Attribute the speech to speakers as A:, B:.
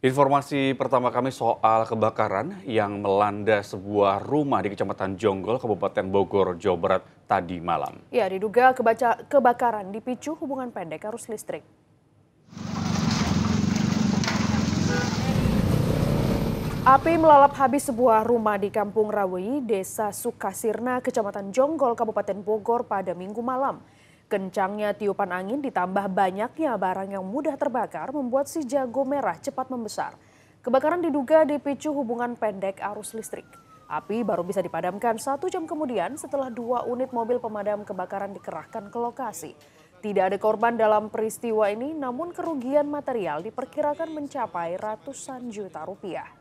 A: Informasi pertama kami soal kebakaran yang melanda sebuah rumah di Kecamatan Jonggol, Kabupaten Bogor, Jawa Barat tadi malam.
B: Ya, diduga kebaca kebakaran dipicu hubungan pendek arus listrik. Api melalap habis sebuah rumah di Kampung Rawi, Desa Sukasirna, Kecamatan Jonggol, Kabupaten Bogor pada minggu malam. Kencangnya tiupan angin ditambah banyaknya barang yang mudah terbakar membuat si jago merah cepat membesar. Kebakaran diduga dipicu hubungan pendek arus listrik. Api baru bisa dipadamkan satu jam kemudian setelah dua unit mobil pemadam kebakaran dikerahkan ke lokasi. Tidak ada korban dalam peristiwa ini, namun kerugian material diperkirakan mencapai ratusan juta rupiah.